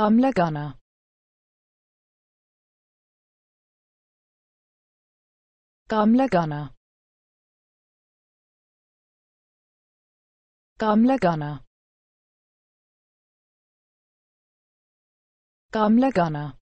samlargarna samlargarna samlargarna samlargarna